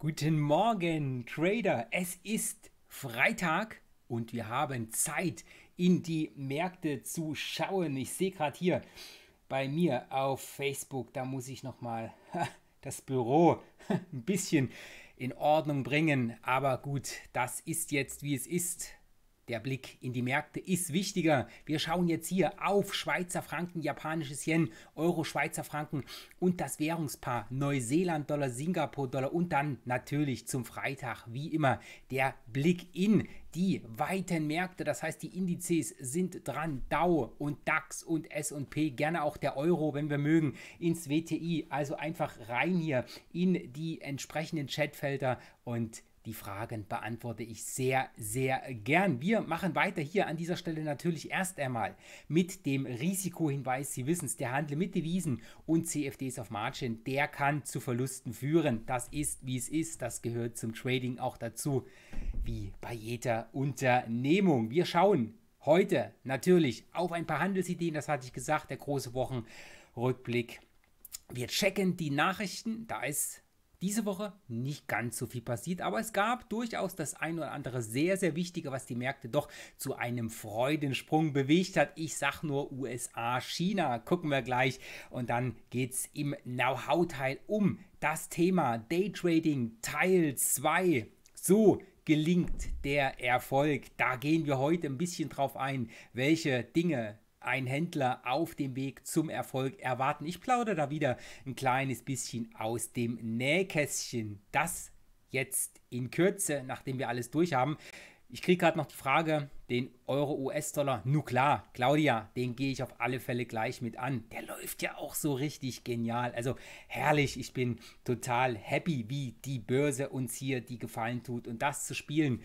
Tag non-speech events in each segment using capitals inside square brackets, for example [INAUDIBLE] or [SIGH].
Guten Morgen, Trader. Es ist Freitag und wir haben Zeit, in die Märkte zu schauen. Ich sehe gerade hier bei mir auf Facebook, da muss ich noch mal [LAUGHS] das Büro [LAUGHS] ein bisschen in Ordnung bringen. Aber gut, das ist jetzt, wie es ist. Der Blick in die Märkte ist wichtiger. Wir schauen jetzt hier auf Schweizer Franken, japanisches Yen, Euro, Schweizer Franken und das Währungspaar Neuseeland-Dollar, Singapur-Dollar und dann natürlich zum Freitag wie immer der Blick in die weiten Märkte, das heißt die Indizes sind dran, Dow und DAX und S&P, gerne auch der Euro, wenn wir mögen, ins WTI, also einfach rein hier in die entsprechenden Chatfelder und die Fragen beantworte ich sehr, sehr gern. Wir machen weiter hier an dieser Stelle natürlich erst einmal mit dem Risikohinweis. Sie wissen es, der Handel mit Devisen und CFDs auf Margin, der kann zu Verlusten führen. Das ist, wie es ist. Das gehört zum Trading auch dazu, wie bei jeder Unternehmung. Wir schauen heute natürlich auf ein paar Handelsideen. Das hatte ich gesagt, der große Wochenrückblick. Wir checken die Nachrichten. Da ist diese Woche nicht ganz so viel passiert, aber es gab durchaus das ein oder andere sehr, sehr Wichtige, was die Märkte doch zu einem Freudensprung bewegt hat. Ich sag nur USA, China, gucken wir gleich. Und dann geht es im Know-how-Teil um das Thema Daytrading Teil 2. So, gelingt der Erfolg? Da gehen wir heute ein bisschen drauf ein, welche Dinge ein Händler auf dem Weg zum Erfolg erwarten. Ich plaudere da wieder ein kleines bisschen aus dem Nähkästchen. Das jetzt in Kürze, nachdem wir alles durch haben. Ich kriege gerade noch die Frage, den Euro-US-Dollar. Nu klar, Claudia, den gehe ich auf alle Fälle gleich mit an. Der läuft ja auch so richtig genial. Also herrlich, ich bin total happy, wie die Börse uns hier die Gefallen tut. Und das zu spielen,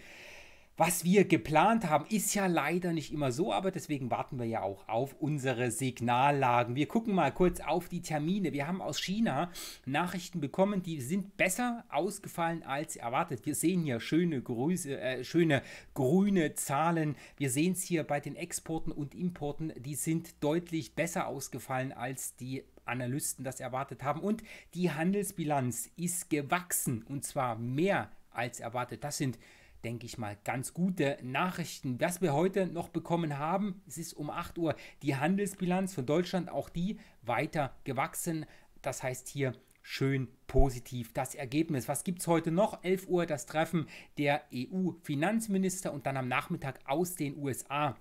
was wir geplant haben, ist ja leider nicht immer so, aber deswegen warten wir ja auch auf unsere Signallagen. Wir gucken mal kurz auf die Termine. Wir haben aus China Nachrichten bekommen, die sind besser ausgefallen als erwartet. Wir sehen hier schöne, Grüße, äh, schöne grüne Zahlen. Wir sehen es hier bei den Exporten und Importen, die sind deutlich besser ausgefallen als die Analysten das erwartet haben. Und die Handelsbilanz ist gewachsen und zwar mehr als erwartet. Das sind denke ich mal, ganz gute Nachrichten. Was wir heute noch bekommen haben, es ist um 8 Uhr die Handelsbilanz von Deutschland, auch die weiter gewachsen. Das heißt hier schön positiv das Ergebnis. Was gibt es heute noch? 11 Uhr das Treffen der EU-Finanzminister und dann am Nachmittag aus den USA.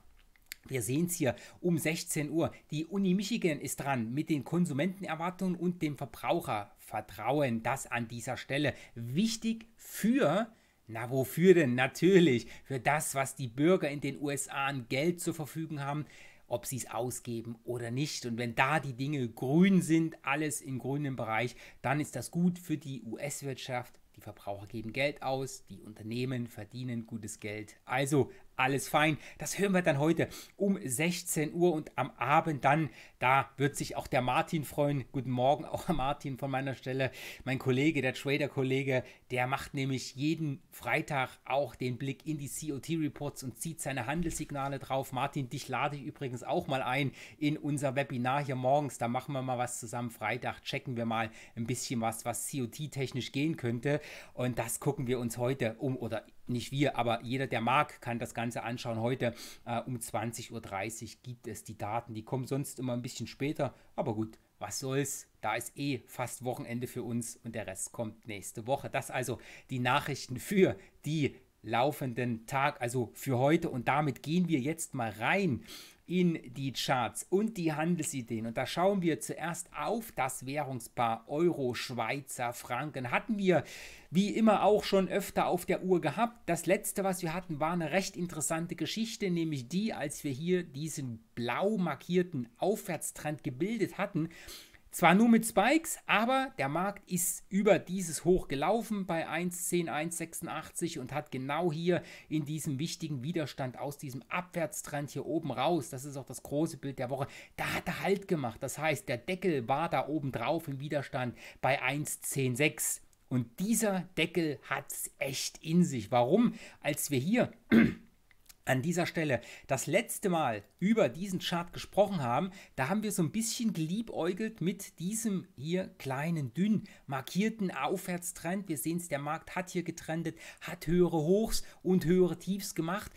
Wir sehen es hier um 16 Uhr. Die Uni Michigan ist dran mit den Konsumentenerwartungen und dem Verbrauchervertrauen. Das an dieser Stelle wichtig für na wofür denn? Natürlich für das, was die Bürger in den USA an Geld zur Verfügung haben, ob sie es ausgeben oder nicht. Und wenn da die Dinge grün sind, alles im grünen Bereich, dann ist das gut für die US-Wirtschaft. Die Verbraucher geben Geld aus, die Unternehmen verdienen gutes Geld. Also alles fein. Das hören wir dann heute um 16 Uhr und am Abend dann, da wird sich auch der Martin freuen. Guten Morgen auch Martin von meiner Stelle. Mein Kollege, der Trader-Kollege, der macht nämlich jeden Freitag auch den Blick in die COT-Reports und zieht seine Handelssignale drauf. Martin, dich lade ich übrigens auch mal ein in unser Webinar hier morgens. Da machen wir mal was zusammen. Freitag checken wir mal ein bisschen was, was COT-technisch gehen könnte. Und das gucken wir uns heute um oder nicht wir, aber jeder, der mag, kann das Ganze anschauen. Heute äh, um 20.30 Uhr gibt es die Daten. Die kommen sonst immer ein bisschen später. Aber gut, was soll's? Da ist eh fast Wochenende für uns und der Rest kommt nächste Woche. Das also die Nachrichten für die laufenden Tag, also für heute. Und damit gehen wir jetzt mal rein in die Charts und die Handelsideen. Und da schauen wir zuerst auf das Währungspaar Euro, Schweizer Franken. Hatten wir wie immer auch schon öfter auf der Uhr gehabt. Das letzte, was wir hatten, war eine recht interessante Geschichte, nämlich die, als wir hier diesen blau markierten Aufwärtstrend gebildet hatten zwar nur mit Spikes, aber der Markt ist über dieses Hoch gelaufen bei 1,10, 1,86 und hat genau hier in diesem wichtigen Widerstand aus diesem Abwärtstrend hier oben raus, das ist auch das große Bild der Woche, da hat er Halt gemacht. Das heißt, der Deckel war da oben drauf im Widerstand bei 1,106. Und dieser Deckel hat es echt in sich. Warum? Als wir hier an dieser Stelle das letzte Mal über diesen Chart gesprochen haben, da haben wir so ein bisschen geliebäugelt mit diesem hier kleinen, dünn markierten Aufwärtstrend. Wir sehen es, der Markt hat hier getrendet, hat höhere Hochs und höhere Tiefs gemacht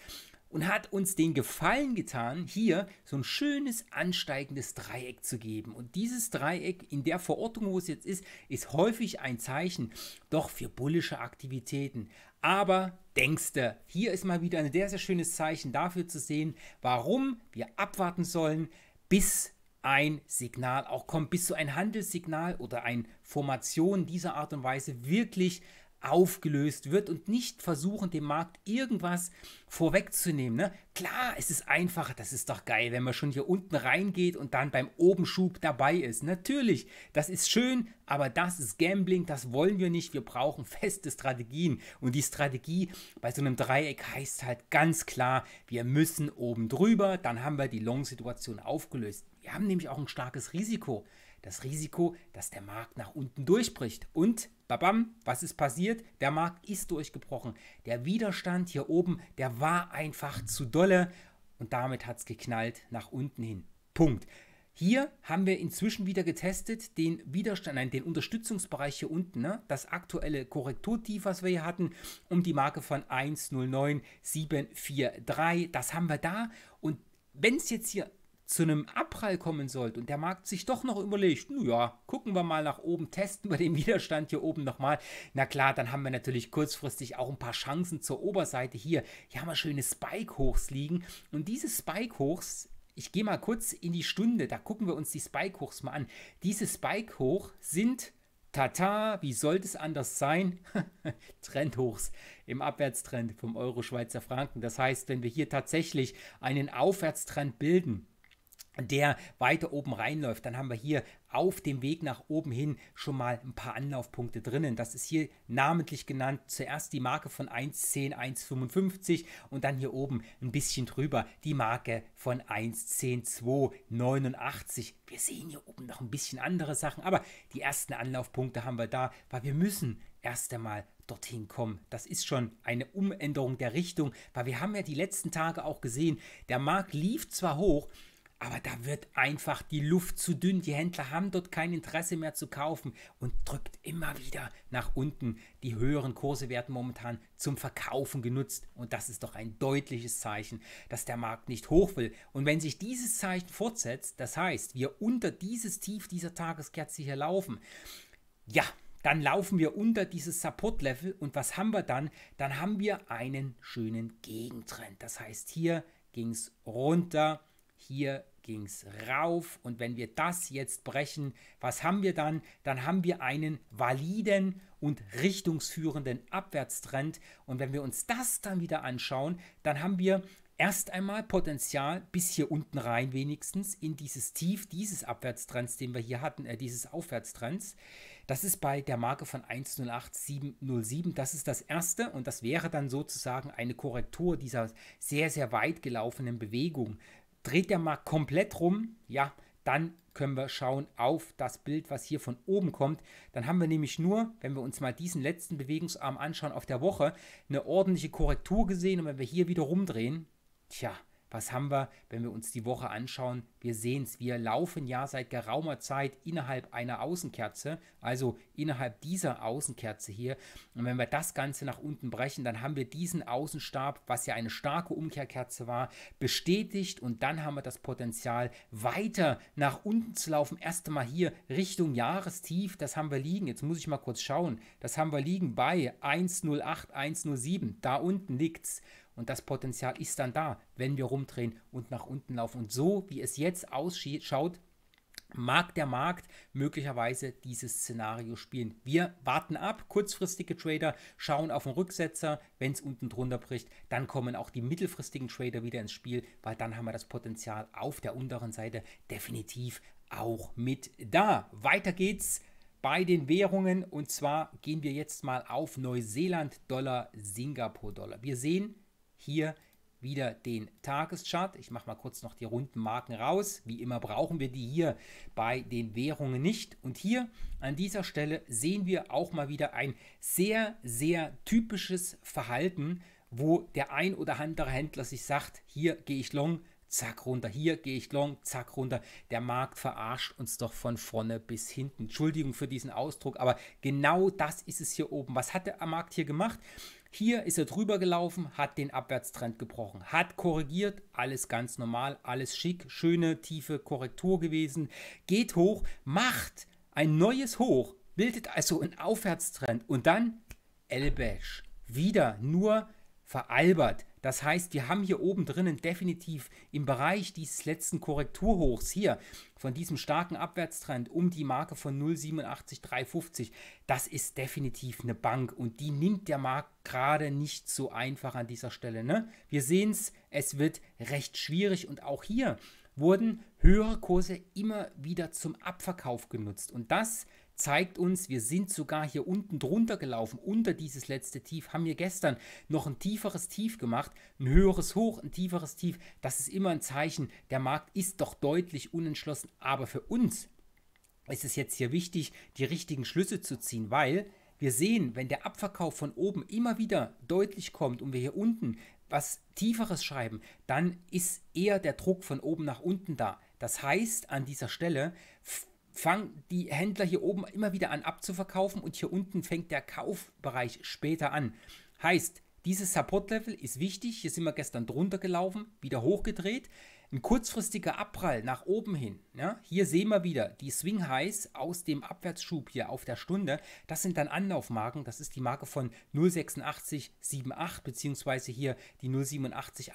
und hat uns den Gefallen getan, hier so ein schönes ansteigendes Dreieck zu geben. Und dieses Dreieck in der Verortung, wo es jetzt ist, ist häufig ein Zeichen doch für bullische Aktivitäten. Aber denkste, hier ist mal wieder ein sehr, sehr schönes Zeichen dafür zu sehen, warum wir abwarten sollen, bis ein Signal auch kommt, bis so ein Handelssignal oder eine Formation dieser Art und Weise wirklich aufgelöst wird und nicht versuchen, dem Markt irgendwas vorwegzunehmen. Ne? Klar, es ist einfacher, das ist doch geil, wenn man schon hier unten reingeht und dann beim Obenschub dabei ist. Natürlich, das ist schön, aber das ist Gambling, das wollen wir nicht. Wir brauchen feste Strategien. Und die Strategie bei so einem Dreieck heißt halt ganz klar, wir müssen oben drüber, dann haben wir die Long-Situation aufgelöst. Wir haben nämlich auch ein starkes Risiko das Risiko, dass der Markt nach unten durchbricht. Und babam, was ist passiert? Der Markt ist durchgebrochen. Der Widerstand hier oben, der war einfach zu dolle und damit hat es geknallt nach unten hin. Punkt. Hier haben wir inzwischen wieder getestet den Widerstand, nein, den Unterstützungsbereich hier unten, ne? das aktuelle Korrekturtief, was wir hier hatten, um die Marke von 1,09743. Das haben wir da. Und wenn es jetzt hier zu einem Abprall kommen sollte und der Markt sich doch noch überlegt, naja, gucken wir mal nach oben, testen wir den Widerstand hier oben nochmal. Na klar, dann haben wir natürlich kurzfristig auch ein paar Chancen zur Oberseite hier. Hier haben wir schöne Spike-Hochs liegen und diese Spike-Hochs ich gehe mal kurz in die Stunde, da gucken wir uns die Spike-Hochs mal an. Diese Spike-Hoch sind, tata, wie sollte es anders sein? [LAUGHS] Trend-Hochs im Abwärtstrend vom Euro-Schweizer Franken. Das heißt, wenn wir hier tatsächlich einen Aufwärtstrend bilden, der weiter oben reinläuft, dann haben wir hier auf dem Weg nach oben hin schon mal ein paar Anlaufpunkte drinnen. Das ist hier namentlich genannt. Zuerst die Marke von 1,10, 1,55 und dann hier oben ein bisschen drüber die Marke von 1,10, 2,89. Wir sehen hier oben noch ein bisschen andere Sachen, aber die ersten Anlaufpunkte haben wir da, weil wir müssen erst einmal dorthin kommen. Das ist schon eine Umänderung der Richtung, weil wir haben ja die letzten Tage auch gesehen, der Markt lief zwar hoch, aber da wird einfach die Luft zu dünn. Die Händler haben dort kein Interesse mehr zu kaufen und drückt immer wieder nach unten. Die höheren Kurse werden momentan zum Verkaufen genutzt. Und das ist doch ein deutliches Zeichen, dass der Markt nicht hoch will. Und wenn sich dieses Zeichen fortsetzt, das heißt, wir unter dieses Tief dieser Tageskerze hier laufen, ja, dann laufen wir unter dieses Support-Level und was haben wir dann? Dann haben wir einen schönen Gegentrend. Das heißt, hier ging es runter, hier ging es rauf. Und wenn wir das jetzt brechen, was haben wir dann? Dann haben wir einen validen und richtungsführenden Abwärtstrend. Und wenn wir uns das dann wieder anschauen, dann haben wir erst einmal Potenzial bis hier unten rein wenigstens in dieses Tief dieses Abwärtstrends, den wir hier hatten, äh, dieses Aufwärtstrends. Das ist bei der Marke von 108707. Das ist das erste und das wäre dann sozusagen eine Korrektur dieser sehr, sehr weit gelaufenen Bewegung dreht der Markt komplett rum, ja, dann können wir schauen auf das Bild, was hier von oben kommt. Dann haben wir nämlich nur, wenn wir uns mal diesen letzten Bewegungsarm anschauen auf der Woche, eine ordentliche Korrektur gesehen. Und wenn wir hier wieder rumdrehen, tja, was haben wir, wenn wir uns die Woche anschauen? Wir sehen es, wir laufen ja seit geraumer Zeit innerhalb einer Außenkerze, also innerhalb dieser Außenkerze hier. Und wenn wir das Ganze nach unten brechen, dann haben wir diesen Außenstab, was ja eine starke Umkehrkerze war, bestätigt und dann haben wir das Potenzial, weiter nach unten zu laufen. Erst einmal hier Richtung Jahrestief, das haben wir liegen. Jetzt muss ich mal kurz schauen. Das haben wir liegen bei 108, 107. Da unten liegt es. Und das Potenzial ist dann da, wenn wir rumdrehen und nach unten laufen. Und so wie es jetzt ausschaut, mag der Markt möglicherweise dieses Szenario spielen. Wir warten ab, kurzfristige Trader schauen auf den Rücksetzer, wenn es unten drunter bricht, dann kommen auch die mittelfristigen Trader wieder ins Spiel, weil dann haben wir das Potenzial auf der unteren Seite definitiv auch mit da. Weiter geht's bei den Währungen und zwar gehen wir jetzt mal auf Neuseeland-Dollar, Singapur-Dollar. Wir sehen, hier wieder den Tageschart. Ich mache mal kurz noch die runden Marken raus. Wie immer brauchen wir die hier bei den Währungen nicht. Und hier an dieser Stelle sehen wir auch mal wieder ein sehr, sehr typisches Verhalten, wo der ein oder andere Händler sich sagt, hier gehe ich long, zack runter, hier gehe ich long, zack runter. Der Markt verarscht uns doch von vorne bis hinten. Entschuldigung für diesen Ausdruck, aber genau das ist es hier oben. Was hat der Markt hier gemacht? Hier ist er drüber gelaufen, hat den Abwärtstrend gebrochen, hat korrigiert, alles ganz normal, alles schick, schöne tiefe Korrektur gewesen, geht hoch, macht ein neues Hoch, bildet also einen Aufwärtstrend und dann Elbash. Wieder nur veralbert. Das heißt, wir haben hier oben drinnen definitiv im Bereich dieses letzten Korrekturhochs hier von diesem starken Abwärtstrend um die Marke von 0,87,350, das ist definitiv eine Bank und die nimmt der Markt gerade nicht so einfach an dieser Stelle. Ne? Wir sehen es, es wird recht schwierig und auch hier wurden höhere Kurse immer wieder zum Abverkauf genutzt und das ist zeigt uns, wir sind sogar hier unten drunter gelaufen, unter dieses letzte Tief, haben wir gestern noch ein tieferes Tief gemacht, ein höheres Hoch, ein tieferes Tief. Das ist immer ein Zeichen, der Markt ist doch deutlich unentschlossen. Aber für uns ist es jetzt hier wichtig, die richtigen Schlüsse zu ziehen, weil wir sehen, wenn der Abverkauf von oben immer wieder deutlich kommt und wir hier unten was Tieferes schreiben, dann ist eher der Druck von oben nach unten da. Das heißt, an dieser Stelle fangen die Händler hier oben immer wieder an abzuverkaufen und hier unten fängt der Kaufbereich später an. Heißt, dieses Support-Level ist wichtig. Hier sind wir gestern drunter gelaufen, wieder hochgedreht. Ein kurzfristiger Abprall nach oben hin. Ja? Hier sehen wir wieder die Swing Highs aus dem Abwärtsschub hier auf der Stunde. Das sind dann Anlaufmarken. Das ist die Marke von 08678 beziehungsweise hier die 087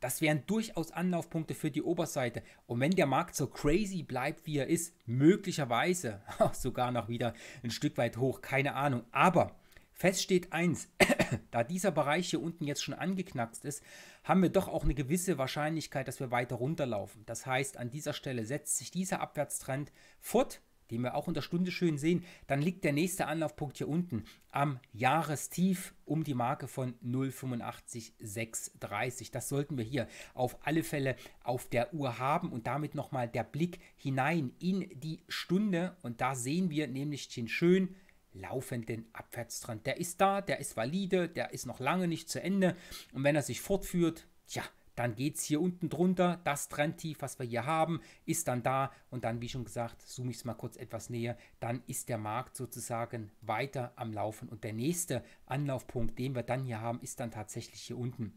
das wären durchaus Anlaufpunkte für die Oberseite. Und wenn der Markt so crazy bleibt, wie er ist, möglicherweise [LAUGHS] sogar noch wieder ein Stück weit hoch, keine Ahnung. Aber fest steht eins, [CLEARS THROAT] da dieser Bereich hier unten jetzt schon angeknackst ist, haben wir doch auch eine gewisse Wahrscheinlichkeit, dass wir weiter runterlaufen. Das heißt, an dieser Stelle setzt sich dieser Abwärtstrend fort den wir auch in der Stunde schön sehen, dann liegt der nächste Anlaufpunkt hier unten am Jahrestief um die Marke von 0,85630. Das sollten wir hier auf alle Fälle auf der Uhr haben und damit nochmal der Blick hinein in die Stunde. Und da sehen wir nämlich den schön laufenden Abwärtstrend. Der ist da, der ist valide, der ist noch lange nicht zu Ende. Und wenn er sich fortführt, tja, dann geht es hier unten drunter. Das Trendtief, was wir hier haben, ist dann da. Und dann, wie schon gesagt, zoome ich es mal kurz etwas näher. Dann ist der Markt sozusagen weiter am Laufen. Und der nächste Anlaufpunkt, den wir dann hier haben, ist dann tatsächlich hier unten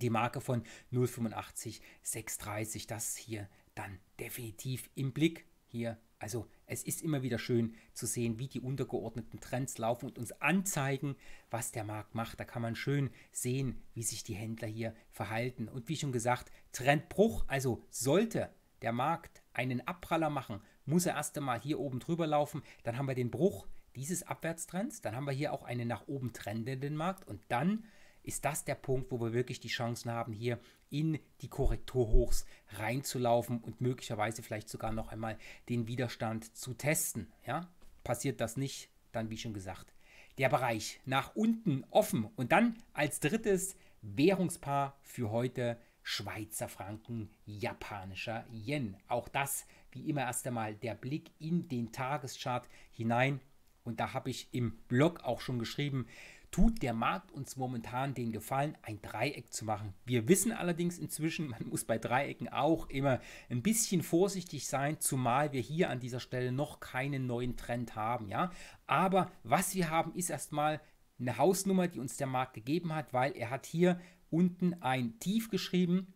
die Marke von 0,85, 6,30. Das hier dann definitiv im Blick. Hier also es ist immer wieder schön zu sehen, wie die untergeordneten Trends laufen und uns anzeigen, was der Markt macht. Da kann man schön sehen, wie sich die Händler hier verhalten. Und wie schon gesagt, Trendbruch, also sollte der Markt einen Abpraller machen, muss er erst einmal hier oben drüber laufen. Dann haben wir den Bruch dieses Abwärtstrends. Dann haben wir hier auch einen nach oben trendenden Markt. Und dann ist das der Punkt, wo wir wirklich die Chancen haben, hier in die Korrekturhochs reinzulaufen und möglicherweise vielleicht sogar noch einmal den Widerstand zu testen. Ja? Passiert das nicht, dann wie schon gesagt, der Bereich nach unten offen. Und dann als drittes Währungspaar für heute Schweizer Franken, japanischer Yen. Auch das, wie immer, erst einmal der Blick in den Tageschart hinein. Und da habe ich im Blog auch schon geschrieben, tut der Markt uns momentan den Gefallen, ein Dreieck zu machen. Wir wissen allerdings inzwischen, man muss bei Dreiecken auch immer ein bisschen vorsichtig sein, zumal wir hier an dieser Stelle noch keinen neuen Trend haben. Ja? Aber was wir haben, ist erstmal eine Hausnummer, die uns der Markt gegeben hat, weil er hat hier unten ein Tief geschrieben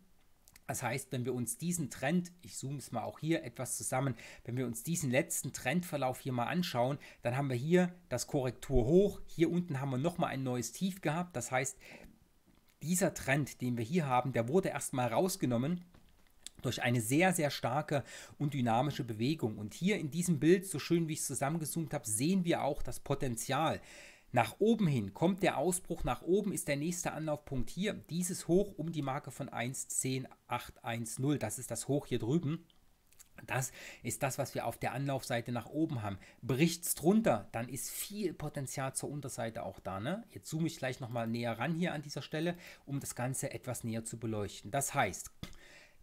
das heißt, wenn wir uns diesen Trend, ich zoome es mal auch hier etwas zusammen, wenn wir uns diesen letzten Trendverlauf hier mal anschauen, dann haben wir hier das Korrekturhoch, hier unten haben wir nochmal ein neues Tief gehabt. Das heißt, dieser Trend, den wir hier haben, der wurde erstmal rausgenommen durch eine sehr, sehr starke und dynamische Bewegung. Und hier in diesem Bild, so schön wie ich es zusammengezoomt habe, sehen wir auch das Potenzial nach oben hin kommt der Ausbruch, nach oben ist der nächste Anlaufpunkt hier, dieses Hoch um die Marke von 1.10.810, das ist das Hoch hier drüben. Das ist das, was wir auf der Anlaufseite nach oben haben. Bricht es drunter, dann ist viel Potenzial zur Unterseite auch da. Ne? Jetzt zoome ich gleich nochmal näher ran hier an dieser Stelle, um das Ganze etwas näher zu beleuchten. Das heißt,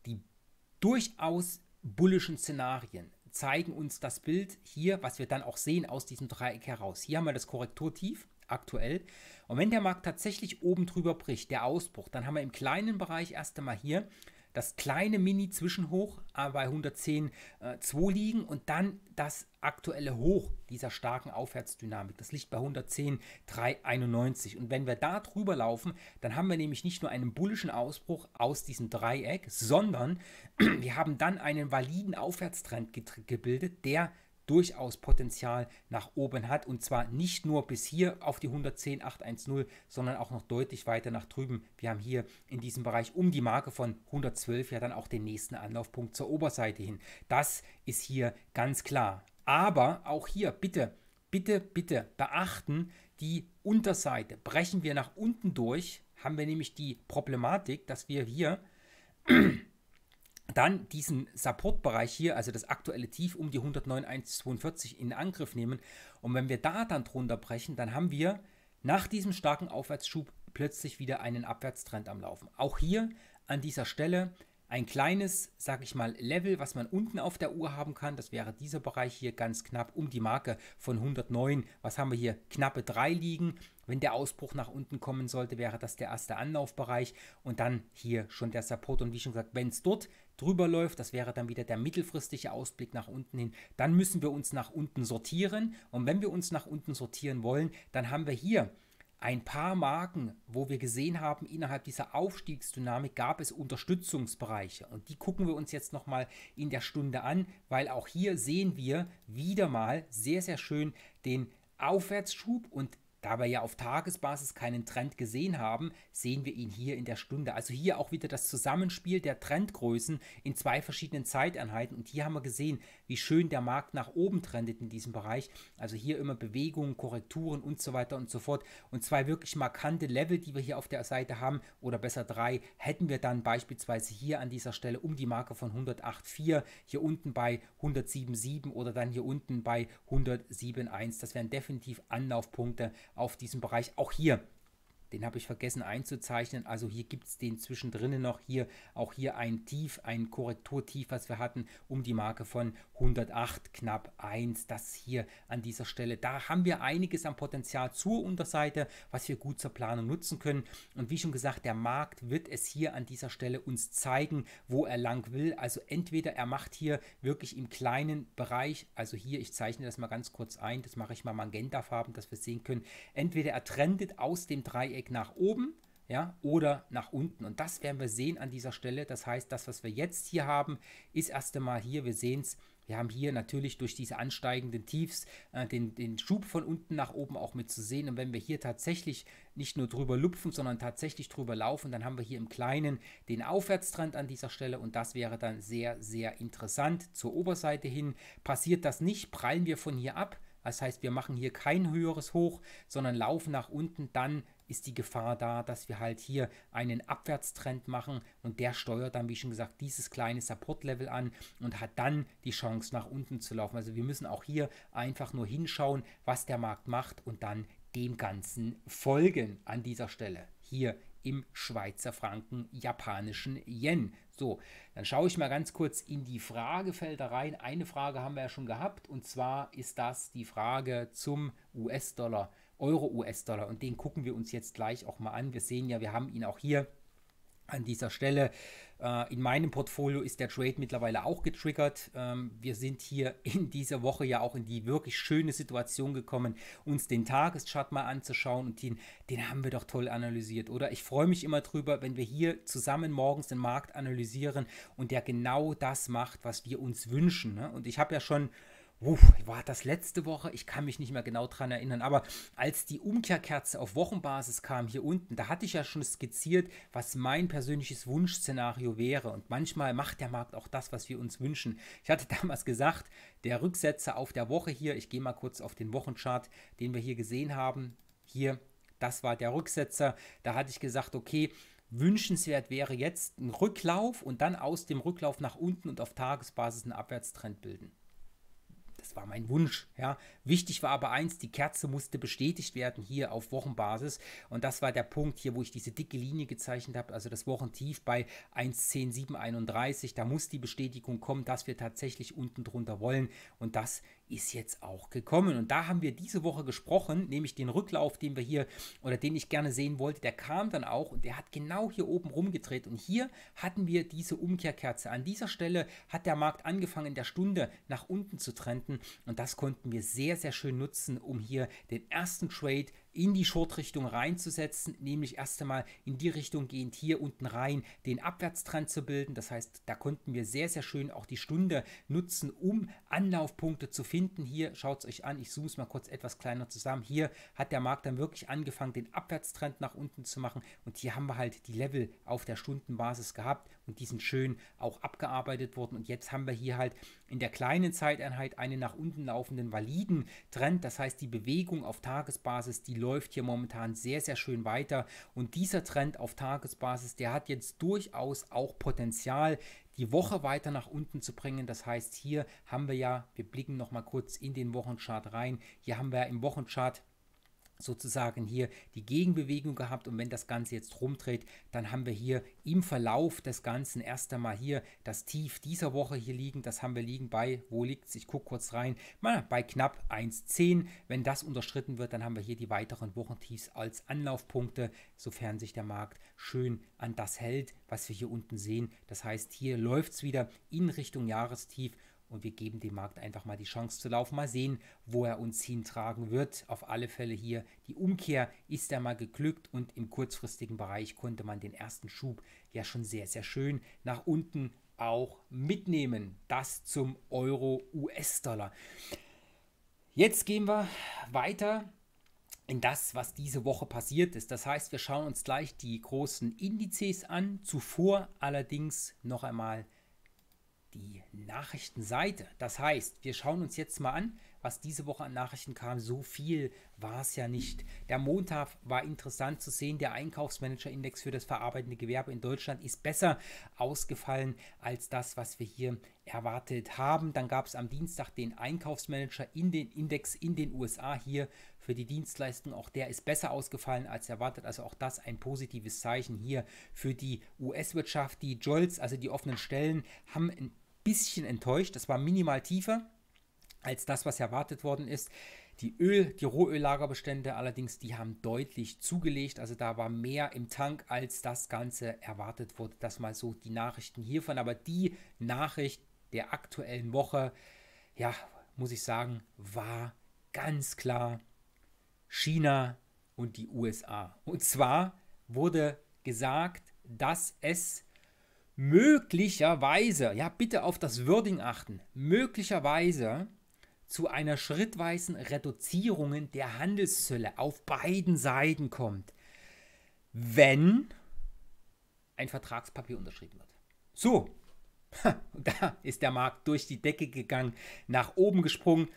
die durchaus bullischen Szenarien zeigen uns das Bild hier, was wir dann auch sehen, aus diesem Dreieck heraus. Hier haben wir das Korrekturtief aktuell. Und wenn der Markt tatsächlich oben drüber bricht, der Ausbruch, dann haben wir im kleinen Bereich erst einmal hier das kleine Mini-Zwischenhoch äh, bei 110,2 äh, liegen und dann das aktuelle Hoch dieser starken Aufwärtsdynamik. Das liegt bei 110,391. und wenn wir da drüber laufen, dann haben wir nämlich nicht nur einen bullischen Ausbruch aus diesem Dreieck, sondern [CLEARS THROAT] wir haben dann einen validen Aufwärtstrend gebildet, der durchaus Potenzial nach oben hat und zwar nicht nur bis hier auf die 110,810, sondern auch noch deutlich weiter nach drüben. Wir haben hier in diesem Bereich um die Marke von 112 ja dann auch den nächsten Anlaufpunkt zur Oberseite hin. Das ist hier ganz klar. Aber auch hier bitte, bitte, bitte beachten die Unterseite. Brechen wir nach unten durch, haben wir nämlich die Problematik, dass wir hier dann diesen Supportbereich hier, also das aktuelle Tief um die 109,142 in Angriff nehmen. Und wenn wir da dann drunter brechen, dann haben wir nach diesem starken Aufwärtsschub plötzlich wieder einen Abwärtstrend am Laufen. Auch hier an dieser Stelle ein kleines, sag ich mal, Level, was man unten auf der Uhr haben kann. Das wäre dieser Bereich hier ganz knapp um die Marke von 109. Was haben wir hier? Knappe 3 liegen. Wenn der Ausbruch nach unten kommen sollte, wäre das der erste Anlaufbereich und dann hier schon der Support. Und wie schon gesagt, wenn es dort drüber läuft, das wäre dann wieder der mittelfristige Ausblick nach unten hin, dann müssen wir uns nach unten sortieren. Und wenn wir uns nach unten sortieren wollen, dann haben wir hier ein paar Marken, wo wir gesehen haben, innerhalb dieser Aufstiegsdynamik gab es Unterstützungsbereiche. Und die gucken wir uns jetzt nochmal in der Stunde an, weil auch hier sehen wir wieder mal sehr, sehr schön den Aufwärtsschub und da wir ja auf Tagesbasis keinen Trend gesehen haben, sehen wir ihn hier in der Stunde. Also hier auch wieder das Zusammenspiel der Trendgrößen in zwei verschiedenen Zeiteinheiten. Und hier haben wir gesehen, wie schön der Markt nach oben trendet in diesem Bereich. Also hier immer Bewegungen, Korrekturen und so weiter und so fort. Und zwei wirklich markante Level, die wir hier auf der Seite haben, oder besser drei, hätten wir dann beispielsweise hier an dieser Stelle um die Marke von 108,4, hier unten bei 107,7 oder dann hier unten bei 107,1. Das wären definitiv Anlaufpunkte auf diesem Bereich. Auch hier den habe ich vergessen einzuzeichnen. Also hier gibt es den zwischendrin noch. Hier auch hier ein Tief, ein Korrekturtief, was wir hatten, um die Marke von 108 knapp 1. Das hier an dieser Stelle. Da haben wir einiges am Potenzial zur Unterseite, was wir gut zur Planung nutzen können. Und wie schon gesagt, der Markt wird es hier an dieser Stelle uns zeigen, wo er lang will. Also entweder er macht hier wirklich im kleinen Bereich, also hier, ich zeichne das mal ganz kurz ein, das mache ich mal magentafarben, dass wir sehen können. Entweder er trendet aus dem Dreieck Traffic nach oben ja, oder nach unten. Und das werden wir sehen an dieser Stelle. Das heißt, das, was wir jetzt hier haben, ist erst einmal hier, wir sehen es, wir haben hier natürlich durch diese ansteigenden Tiefs äh, den, den Schub von unten nach oben auch mit zu sehen. Und wenn wir hier tatsächlich nicht nur drüber lupfen, sondern tatsächlich drüber laufen, dann haben wir hier im Kleinen den Aufwärtstrend an dieser Stelle. Und das wäre dann sehr, sehr interessant zur Oberseite hin. Passiert das nicht, prallen wir von hier ab. Das heißt, wir machen hier kein höheres Hoch, sondern laufen nach unten, dann ist die Gefahr da, dass wir halt hier einen Abwärtstrend machen und der steuert dann, wie schon gesagt, dieses kleine Support-Level an und hat dann die Chance, nach unten zu laufen. Also wir müssen auch hier einfach nur hinschauen, was der Markt macht und dann dem Ganzen folgen an dieser Stelle. Hier im Schweizer Franken, japanischen Yen. So, dann schaue ich mal ganz kurz in die Fragefelder rein. Eine Frage haben wir ja schon gehabt und zwar ist das die Frage zum US-Dollar. Euro US-Dollar und den gucken wir uns jetzt gleich auch mal an. Wir sehen ja, wir haben ihn auch hier an dieser Stelle. Äh, in meinem Portfolio ist der Trade mittlerweile auch getriggert. Ähm, wir sind hier [LAUGHS] in dieser Woche ja auch in die wirklich schöne Situation gekommen, uns den Tageschart mal anzuschauen und den, den haben wir doch toll analysiert, oder? Ich freue mich immer drüber, wenn wir hier zusammen morgens den Markt analysieren und der genau das macht, was wir uns wünschen. Ne? Und ich habe ja schon Uff, war das letzte Woche? Ich kann mich nicht mehr genau dran erinnern. Aber als die Umkehrkerze auf Wochenbasis kam hier unten, da hatte ich ja schon skizziert, was mein persönliches Wunschszenario wäre. Und manchmal macht der Markt auch das, was wir uns wünschen. Ich hatte [LAUGHS] damals gesagt, der Rücksetzer auf der Woche hier, ich gehe mal kurz auf den Wochenchart, den wir hier gesehen haben. Hier, das war der Rücksetzer. Da hatte ich gesagt, okay, wünschenswert wäre jetzt ein Rücklauf und dann aus dem Rücklauf nach unten und auf Tagesbasis einen Abwärtstrend bilden das war mein Wunsch. Ja. Wichtig war aber eins, die Kerze musste bestätigt werden hier auf Wochenbasis. Und das war der Punkt hier, wo ich diese dicke Linie gezeichnet habe, also das Wochentief bei 1,10,731. Da muss die Bestätigung kommen, dass wir tatsächlich unten drunter wollen. Und das ist jetzt auch gekommen. Und da haben wir diese Woche gesprochen, nämlich den Rücklauf, den wir hier oder den ich gerne sehen wollte, der kam dann auch und der hat genau hier oben rumgedreht. Und hier hatten wir diese Umkehrkerze. An dieser Stelle hat der Markt angefangen, in der Stunde nach unten zu trenden. Und das konnten wir sehr, sehr schön nutzen, um hier den ersten Trade in die Short-Richtung reinzusetzen, nämlich erst einmal in die Richtung gehend hier unten rein den Abwärtstrend zu bilden. Das heißt, da konnten wir sehr, sehr schön auch die Stunde nutzen, um Anlaufpunkte zu finden. Hier schaut es euch an, ich zoome es mal kurz etwas kleiner zusammen. Hier hat der Markt dann wirklich angefangen, den Abwärtstrend nach unten zu machen und hier haben wir halt die Level auf der Stundenbasis gehabt und die sind schön auch abgearbeitet worden. Und jetzt haben wir hier halt in der kleinen Zeiteinheit einen nach unten laufenden validen Trend. Das heißt, die Bewegung auf Tagesbasis, die läuft hier momentan sehr, sehr schön weiter. Und dieser Trend auf Tagesbasis, der hat jetzt durchaus auch Potenzial, die Woche weiter nach unten zu bringen. Das heißt, hier haben wir ja, wir blicken nochmal kurz in den Wochenchart rein, hier haben wir im Wochenchart sozusagen hier die Gegenbewegung gehabt und wenn das Ganze jetzt rumdreht, dann haben wir hier im Verlauf des Ganzen erst einmal hier das Tief dieser Woche hier liegen, das haben wir liegen bei, wo liegt es, ich gucke kurz rein, na, bei knapp 1,10, wenn das unterschritten wird, dann haben wir hier die weiteren Wochentiefs als Anlaufpunkte, sofern sich der Markt schön an das hält, was wir hier unten sehen, das heißt, hier läuft es wieder in Richtung Jahrestief und wir geben dem Markt einfach mal die Chance zu laufen. Mal sehen, wo er uns hintragen wird. Auf alle Fälle hier die Umkehr ist einmal geglückt und im kurzfristigen Bereich konnte man den ersten Schub ja schon sehr, sehr schön nach unten auch mitnehmen. Das zum Euro-US-Dollar. Jetzt gehen wir weiter in das, was diese Woche passiert ist. Das heißt, wir schauen uns gleich die großen Indizes an. Zuvor allerdings noch einmal die die Nachrichtenseite. Das heißt, wir schauen uns jetzt mal an, was diese Woche an Nachrichten kam. So viel war es ja nicht. Der Montag war interessant zu sehen. Der Einkaufsmanagerindex für das verarbeitende Gewerbe in Deutschland ist besser ausgefallen als das, was wir hier erwartet haben. Dann gab es am Dienstag den Einkaufsmanager in den Index in den USA hier für die Dienstleistung. Auch der ist besser ausgefallen als erwartet. Also auch das ein positives Zeichen hier für die US-Wirtschaft. Die Jolts, also die offenen Stellen, haben ein bisschen enttäuscht. Es war minimal tiefer als das, was erwartet worden ist. Die Öl, die Rohöllagerbestände allerdings, die haben deutlich zugelegt. Also da war mehr im Tank, als das Ganze erwartet wurde. Das mal so die Nachrichten hiervon. Aber die Nachricht der aktuellen Woche, ja, muss ich sagen, war ganz klar China und die USA. Und zwar wurde gesagt, dass es möglicherweise, ja bitte auf das Wording achten, möglicherweise zu einer schrittweisen Reduzierung der Handelszölle auf beiden Seiten kommt, wenn ein Vertragspapier unterschrieben wird. So, [LAUGHS] da ist der Markt durch die Decke gegangen, nach oben gesprungen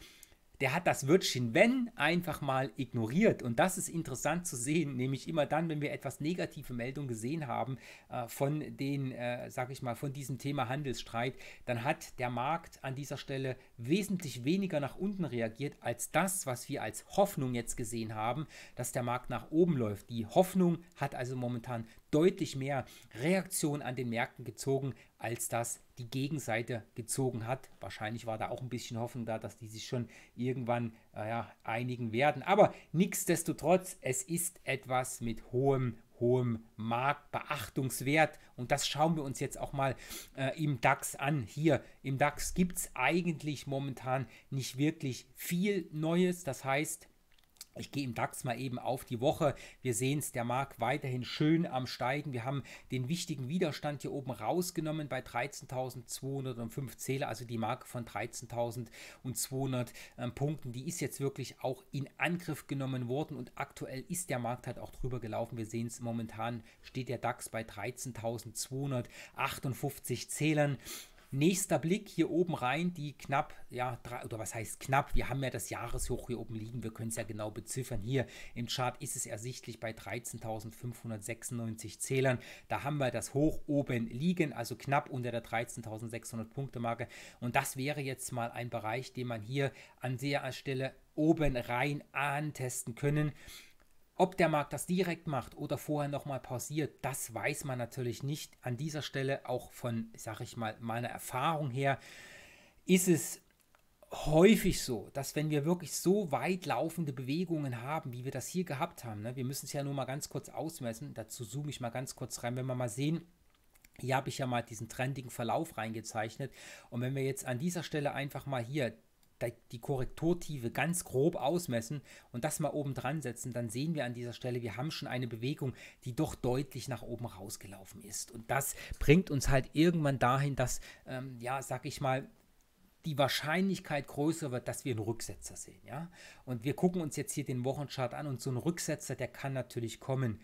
der hat das Wörtchen wenn einfach mal ignoriert. Und das ist interessant zu sehen, nämlich immer dann, wenn wir etwas negative Meldungen gesehen haben äh, von den, äh, sag ich mal, von diesem Thema Handelsstreit, dann hat der Markt an dieser Stelle wesentlich weniger nach unten reagiert als das, was wir als Hoffnung jetzt gesehen haben, dass der Markt nach oben läuft. Die Hoffnung hat also momentan deutlich mehr Reaktion an den Märkten gezogen, als das die Gegenseite gezogen hat. Wahrscheinlich war da auch ein bisschen Hoffnung da, dass die sich schon irgendwann naja, äh, einigen werden. Aber nichtsdestotrotz, es ist etwas mit hohem hohem Marktbeachtungswert Und das schauen wir uns jetzt auch mal äh, im DAX an. Hier im DAX gibt es eigentlich momentan nicht wirklich viel Neues. Das heißt, ich gehe im DAX mal eben auf die Woche. Wir sehen es, der Markt weiterhin schön am Steigen. Wir haben den wichtigen Widerstand hier oben rausgenommen bei 13.205 Zähler, also die Marke von 13.200 ähm, Punkten. Die ist jetzt wirklich auch in Angriff genommen worden und aktuell ist der Markt halt auch drüber gelaufen. Wir sehen es momentan, steht der DAX bei 13.258 Zählern. Nächster Blick hier oben rein, die knapp, ja, drei, oder was heißt knapp? Wir haben ja das Jahreshoch hier oben liegen, wir können es ja genau beziffern. Hier im Chart ist es ersichtlich bei 13.596 Zählern. Da haben wir das Hoch oben liegen, also knapp unter der 13.600 Punkte Marke. Und das wäre jetzt mal ein Bereich, den man hier an der Stelle oben rein antesten können. Ob der Markt das direkt macht oder vorher nochmal pausiert, das weiß man natürlich nicht. An dieser Stelle auch von, sag ich mal, meiner Erfahrung her, ist es häufig so, dass wenn wir wirklich so weit laufende Bewegungen haben, wie wir das hier gehabt haben, ne, wir müssen es ja nur mal ganz kurz ausmessen, dazu zoome ich mal ganz kurz rein, wenn wir mal sehen, hier habe ich ja mal diesen trendigen Verlauf reingezeichnet und wenn wir jetzt an dieser Stelle einfach mal hier die Korrekturtiefe ganz grob ausmessen und das mal oben dran setzen, dann sehen wir an dieser Stelle, wir haben schon eine Bewegung, die doch deutlich nach oben rausgelaufen ist. Und das bringt uns halt irgendwann dahin, dass, ähm, ja, sag ich mal, die Wahrscheinlichkeit größer wird, dass wir einen Rücksetzer sehen. Ja? Und wir gucken uns jetzt hier den Wochenchart an und so ein Rücksetzer, der kann natürlich kommen.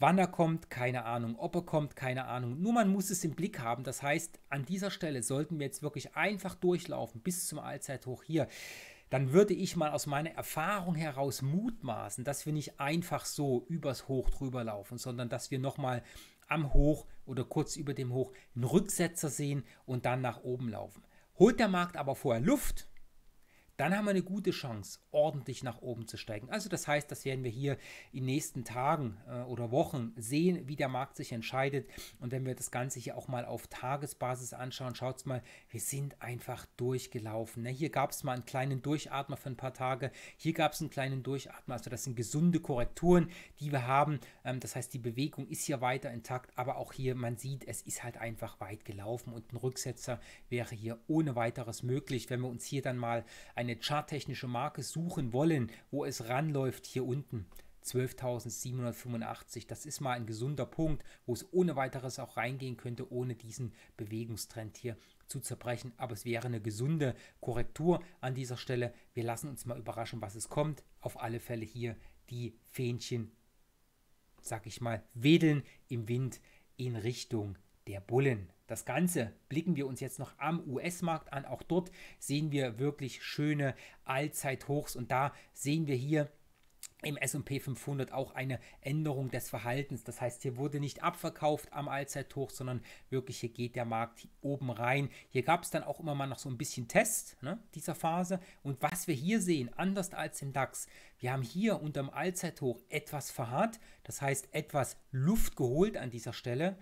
Wann er kommt, keine Ahnung. Ob er kommt, keine Ahnung. Nur man muss es im Blick haben. Das heißt, an dieser Stelle sollten wir jetzt wirklich einfach durchlaufen bis zum Allzeithoch hier. Dann würde ich mal aus meiner Erfahrung heraus mutmaßen, dass wir nicht einfach so übers Hoch drüber laufen, sondern dass wir nochmal am Hoch oder kurz über dem Hoch einen Rücksetzer sehen und dann nach oben laufen. Holt der Markt aber vorher Luft, dann haben wir eine gute Chance, ordentlich nach oben zu steigen. Also das heißt, das werden wir hier in den nächsten Tagen äh, oder Wochen sehen, wie der Markt sich entscheidet. Und wenn wir das Ganze hier auch mal auf Tagesbasis anschauen, schaut mal, wir sind einfach durchgelaufen. Ne? Hier gab es mal einen kleinen Durchatmer für ein paar Tage, hier gab es einen kleinen Durchatmer. Also das sind gesunde Korrekturen, die wir haben. Ähm, das heißt, die Bewegung ist hier weiter intakt, aber auch hier, man sieht, es ist halt einfach weit gelaufen und ein Rücksetzer wäre hier ohne weiteres möglich, wenn wir uns hier dann mal ein eine charttechnische Marke suchen wollen, wo es ranläuft, hier unten. 12.785, das ist mal ein gesunder Punkt, wo es ohne weiteres auch reingehen könnte, ohne diesen Bewegungstrend hier zu zerbrechen. Aber es wäre eine gesunde Korrektur an dieser Stelle. Wir lassen uns mal überraschen, was es kommt. Auf alle Fälle hier die Fähnchen, sag ich mal, wedeln im Wind in Richtung der Bullen. Das Ganze blicken wir uns jetzt noch am US-Markt an. Auch dort sehen wir wirklich schöne Allzeithochs und da sehen wir hier im S&P 500 auch eine Änderung des Verhaltens. Das heißt, hier wurde nicht abverkauft am Allzeithoch, sondern wirklich hier geht der Markt oben rein. Hier gab es dann auch immer mal noch so ein bisschen Test ne, dieser Phase. Und was wir hier sehen, anders als im DAX, wir haben hier unterm Allzeithoch etwas verharrt, das heißt etwas Luft geholt an dieser Stelle.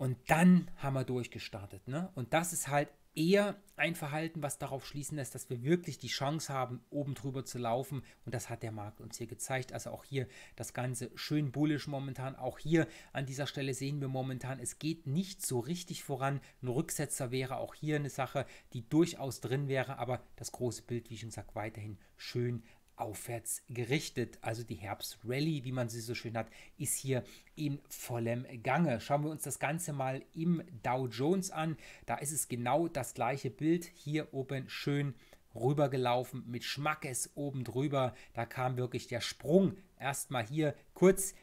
Und dann haben wir durchgestartet. Ne? Und das ist halt eher ein Verhalten, was darauf schließen lässt, dass wir wirklich die Chance haben, oben drüber zu laufen. Und das hat der Markt uns hier gezeigt. Also auch hier das Ganze schön bullisch momentan. Auch hier an dieser Stelle sehen wir momentan, es geht nicht so richtig voran. Ein Rücksetzer wäre auch hier eine Sache, die durchaus drin wäre. Aber das große Bild, wie ich schon sage, weiterhin schön aufwärts gerichtet. Also die Herbstrally, wie man sie so schön hat, ist hier in vollem Gange. Schauen wir uns das Ganze mal im Dow Jones an. Da ist es genau das gleiche Bild. Hier oben schön rübergelaufen mit Schmackes oben drüber. Da kam wirklich der Sprung. Erstmal hier kurz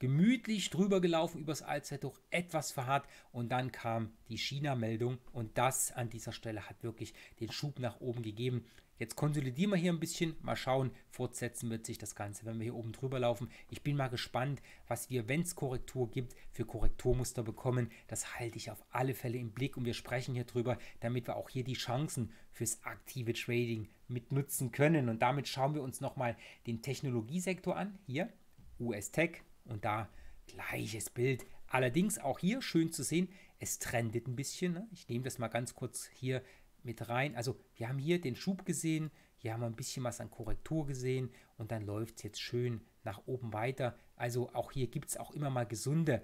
gemütlich drüber gelaufen übers Allzeithoch, etwas verharrt und dann kam die China-Meldung und das an dieser Stelle hat wirklich den Schub nach oben gegeben. Jetzt konsolidieren wir hier ein bisschen, mal schauen, fortsetzen wird sich das Ganze, wenn wir hier oben drüber laufen. Ich bin mal gespannt, was wir, wenn es Korrektur gibt, für Korrekturmuster bekommen. Das halte ich auf alle Fälle im Blick und wir sprechen hier drüber, damit wir auch hier die Chancen fürs aktive Trading mitnutzen können. Und damit schauen wir uns nochmal den Technologiesektor an, hier US-Tech und da gleiches Bild. Allerdings auch hier schön zu sehen, es trendet ein bisschen. Ne? Ich nehme das mal ganz kurz hier mit rein. Also wir haben hier den Schub gesehen, hier haben wir ein bisschen was an Korrektur gesehen und dann läuft es jetzt schön nach oben weiter. Also auch hier gibt es auch immer mal gesunde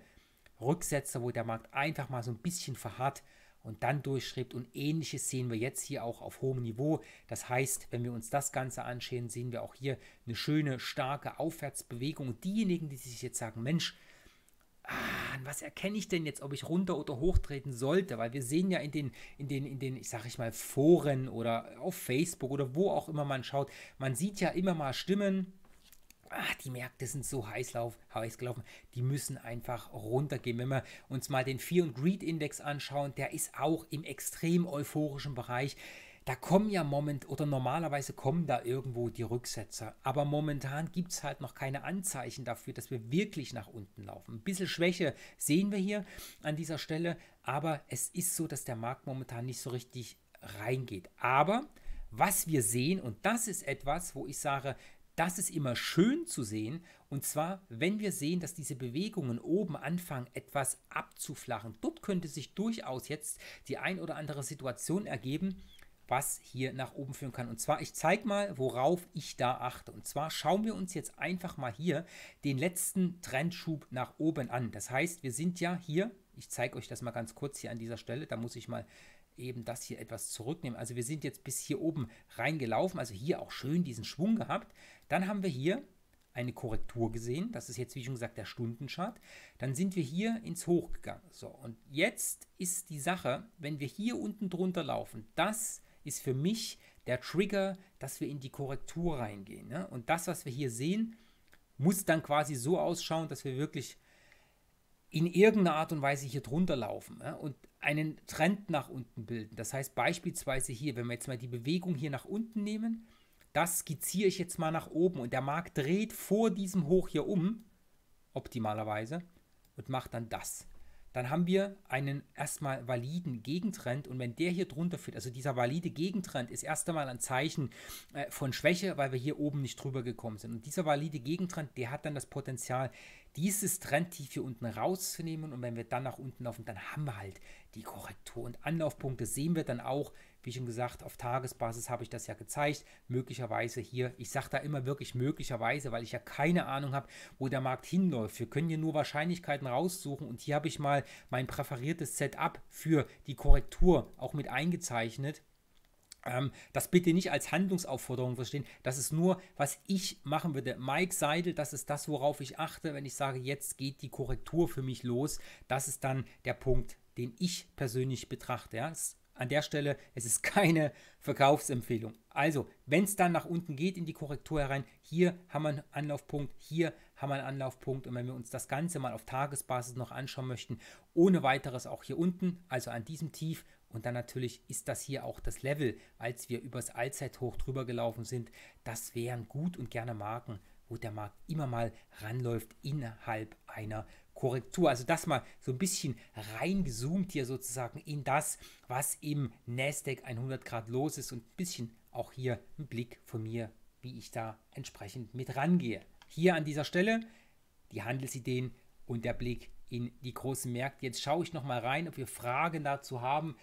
Rücksetzer, wo der Markt einfach mal so ein bisschen verharrt und dann durchschreibt. Und ähnliches sehen wir jetzt hier auch auf hohem Niveau. Das heißt, wenn wir uns das Ganze anschauen, sehen wir auch hier eine schöne, starke Aufwärtsbewegung. Und diejenigen, die sich jetzt sagen, Mensch, an was erkenne ich denn jetzt, ob ich runter oder hochtreten sollte? Weil wir sehen ja in den, in den, in den, ich sag ich mal, Foren oder auf Facebook oder wo auch immer man schaut, man sieht ja immer mal Stimmen, ach, die Märkte sind so heiß, lauf, heiß gelaufen, die müssen einfach runtergehen. Wenn wir uns mal den Fear- und Greed-Index anschauen, der ist auch im extrem euphorischen Bereich da kommen ja moment oder normalerweise kommen da irgendwo die Rücksetzer. Aber momentan gibt es halt noch keine Anzeichen dafür, dass wir wirklich nach unten laufen. Ein bisschen Schwäche sehen wir hier an dieser Stelle, aber es ist so, dass der Markt momentan nicht so richtig reingeht. Aber was wir sehen, und das ist etwas, wo ich sage, das ist immer schön zu sehen. Und zwar, wenn wir sehen, dass diese Bewegungen oben anfangen, etwas abzuflachen. Dort könnte sich durchaus jetzt die ein oder andere Situation ergeben, was hier nach oben führen kann. Und zwar, ich zeige mal, worauf ich da achte. Und zwar schauen wir uns jetzt einfach mal hier den letzten Trendschub nach oben an. Das heißt, wir sind ja hier, ich zeige euch das mal ganz kurz hier an dieser Stelle, da muss ich mal eben das hier etwas zurücknehmen. Also wir sind jetzt bis hier oben reingelaufen, also hier auch schön diesen Schwung gehabt. Dann haben wir hier eine Korrektur gesehen. Das ist jetzt, wie schon gesagt, der Stundenchart. Dann sind wir hier ins Hoch gegangen. So, und jetzt ist die Sache, wenn wir hier unten drunter laufen, das ist ist für mich der Trigger, dass wir in die Korrektur reingehen. Ne? Und das, was wir hier sehen, muss dann quasi so ausschauen, dass wir wirklich in irgendeiner Art und Weise hier drunter laufen ne? und einen Trend nach unten bilden. Das heißt beispielsweise hier, wenn wir jetzt mal die Bewegung hier nach unten nehmen, das skizziere ich jetzt mal nach oben und der Markt dreht vor diesem Hoch hier um, optimalerweise, und macht dann das dann haben wir einen erstmal validen Gegentrend. Und wenn der hier drunter führt, also dieser valide Gegentrend ist erst einmal ein Zeichen äh, von Schwäche, weil wir hier oben nicht drüber gekommen sind. Und dieser valide Gegentrend, der hat dann das Potenzial, dieses Trendtief hier unten rauszunehmen. Und wenn wir dann nach unten laufen, dann haben wir halt die Korrektur. Und Anlaufpunkte sehen wir dann auch wie schon gesagt, auf Tagesbasis habe ich das ja gezeigt. Möglicherweise hier, ich sage da immer wirklich möglicherweise, weil ich ja keine Ahnung habe, wo der Markt hinläuft. Wir können hier nur Wahrscheinlichkeiten raussuchen und hier habe ich mal mein präferiertes Setup für die Korrektur auch mit eingezeichnet. Ähm, das bitte nicht als Handlungsaufforderung verstehen. Das ist nur, was ich machen würde. Mike Seidel, das ist das, worauf ich achte, wenn ich sage, jetzt geht die Korrektur für mich los. Das ist dann der Punkt, den ich persönlich betrachte. Ja? Das an der Stelle, es ist keine Verkaufsempfehlung. Also, wenn es dann nach unten geht in die Korrektur herein, hier haben wir einen Anlaufpunkt, hier haben wir einen Anlaufpunkt. Und wenn wir uns das Ganze mal auf Tagesbasis noch anschauen möchten, ohne weiteres auch hier unten, also an diesem Tief und dann natürlich ist das hier auch das Level, als wir übers Allzeithoch drüber gelaufen sind. Das wären gut und gerne Marken, wo der Markt immer mal ranläuft innerhalb einer Korrektur. Also das mal so ein bisschen reingezoomt hier sozusagen in das, was im Nasdaq 100 Grad los ist und ein bisschen auch hier ein Blick von mir, wie ich da entsprechend mit rangehe. Hier an dieser Stelle die Handelsideen und der Blick in die großen Märkte. Jetzt schaue ich noch mal rein, ob wir Fragen dazu haben.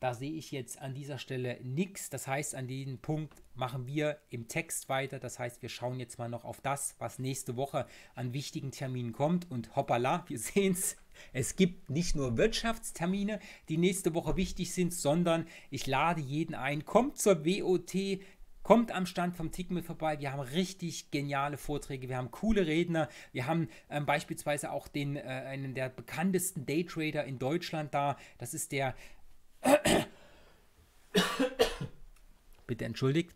Da sehe ich jetzt an dieser Stelle nichts. Das heißt, an diesem Punkt machen wir im Text weiter. Das heißt, wir schauen jetzt mal noch auf das, was nächste Woche an wichtigen Terminen kommt. Und hoppala, wir [LAUGHS] sehen es. Es gibt nicht nur Wirtschaftstermine, die nächste Woche wichtig sind, sondern ich lade jeden ein, kommt zur WOT, Kommt am Stand vom Tickmill vorbei. Wir haben richtig geniale Vorträge. Wir haben coole Redner. Wir haben ähm, beispielsweise auch den, äh, einen der bekanntesten Daytrader in Deutschland da. Das ist der [COUGHS] Bitte entschuldigt.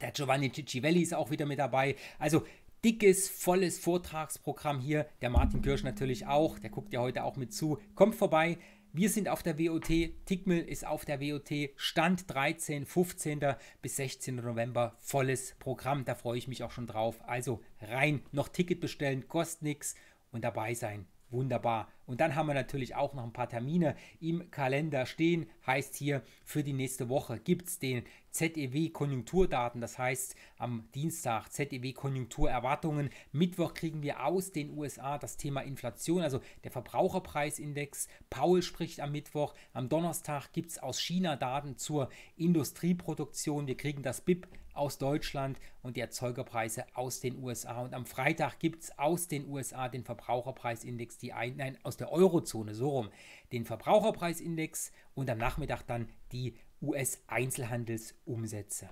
Der Giovanni Ciccivelli ist auch wieder mit dabei. Also dickes, volles Vortragsprogramm hier. Der Martin Kirsch natürlich auch. Der guckt ja heute auch mit zu. Kommt vorbei. Wir sind auf der WOT. Tickmill ist auf der WOT. Stand 13, 15. bis 16. November. Volles Programm. Da freue ich mich auch schon drauf. Also rein. Noch Ticket bestellen. Kostet nichts. Und dabei sein wunderbar. Und dann haben wir natürlich auch noch ein paar Termine im Kalender stehen. Heißt hier, für die nächste Woche gibt es den ZEW-Konjunkturdaten. Das heißt, am Dienstag ZEW-Konjunkturerwartungen. Mittwoch kriegen wir aus den USA das Thema Inflation, also der Verbraucherpreisindex. Paul spricht am Mittwoch. Am Donnerstag gibt es aus China Daten zur Industrieproduktion. Wir kriegen das BIP aus Deutschland und die Erzeugerpreise aus den USA. Und am Freitag gibt es aus den USA den Verbraucherpreisindex, die ein, nein, aus der Eurozone, so rum, den Verbraucherpreisindex und am Nachmittag dann die US-Einzelhandelsumsätze.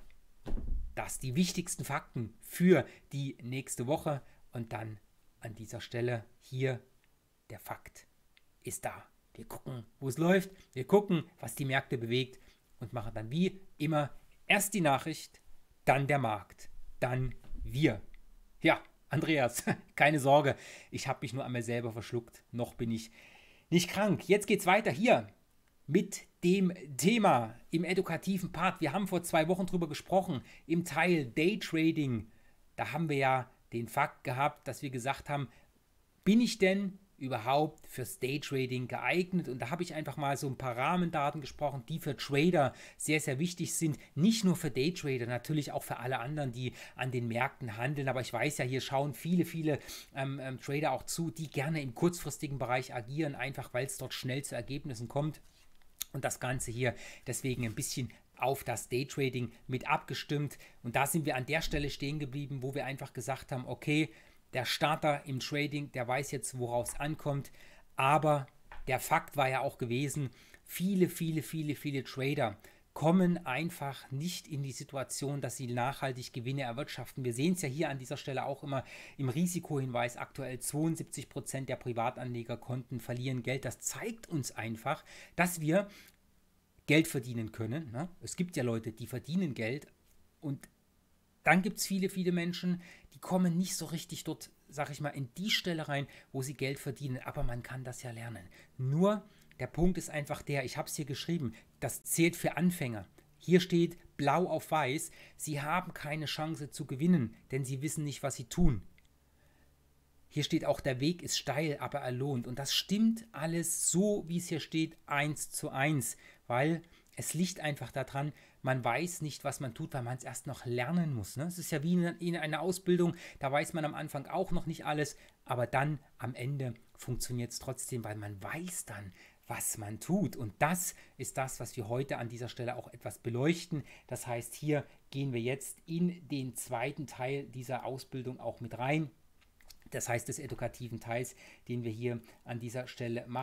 Das die wichtigsten Fakten für die nächste Woche und dann an dieser Stelle hier der Fakt ist da. Wir gucken, wo es läuft, wir gucken, was die Märkte bewegt und machen dann wie immer erst die Nachricht, dann der Markt, dann wir. Ja, Andreas, [LAUGHS] keine Sorge, ich habe mich nur einmal selber verschluckt, noch bin ich nicht krank. Jetzt geht's weiter hier mit dem Thema im edukativen Part. Wir haben vor zwei Wochen drüber gesprochen, im Teil Daytrading. Da haben wir ja den Fakt gehabt, dass wir gesagt haben, bin ich denn überhaupt fürs Daytrading geeignet? Und da habe ich einfach mal so ein paar Rahmendaten gesprochen, die für Trader sehr, sehr wichtig sind. Nicht nur für Daytrader, natürlich auch für alle anderen, die an den Märkten handeln. Aber ich weiß ja, hier schauen viele, viele ähm, ähm, Trader auch zu, die gerne im kurzfristigen Bereich agieren, einfach weil es dort schnell zu Ergebnissen kommt. Und das Ganze hier deswegen ein bisschen auf das Daytrading mit abgestimmt. Und da sind wir an der Stelle stehen geblieben, wo wir einfach gesagt haben, okay, der Starter im Trading, der weiß jetzt, worauf es ankommt. Aber der Fakt war ja auch gewesen, viele, viele, viele, viele Trader kommen einfach nicht in die Situation, dass sie nachhaltig Gewinne erwirtschaften. Wir sehen es ja hier an dieser Stelle auch immer im Risikohinweis. Aktuell 72 Prozent der Privatanlegerkonten verlieren Geld. Das zeigt uns einfach, dass wir Geld verdienen können. Ne? Es gibt ja Leute, die verdienen Geld und dann gibt es viele, viele Menschen, die kommen nicht so richtig dort, sag ich mal, in die Stelle rein, wo sie Geld verdienen. Aber man kann das ja lernen. Nur der Punkt ist einfach der, ich habe es hier geschrieben, das zählt für Anfänger. Hier steht blau auf weiß, sie haben keine Chance zu gewinnen, denn sie wissen nicht, was sie tun. Hier steht auch, der Weg ist steil, aber er lohnt. Und das stimmt alles so, wie es hier steht, eins zu eins, weil es liegt einfach daran, man weiß nicht, was man tut, weil man es erst noch lernen muss. Ne? Es ist ja wie in, in einer Ausbildung, da weiß man am Anfang auch noch nicht alles, aber dann am Ende funktioniert es trotzdem, weil man weiß dann, was man tut. Und das ist das, was wir heute an dieser Stelle auch etwas beleuchten. Das heißt, hier gehen wir jetzt in den zweiten Teil dieser Ausbildung auch mit rein. Das heißt, des edukativen Teils, den wir hier an dieser Stelle machen.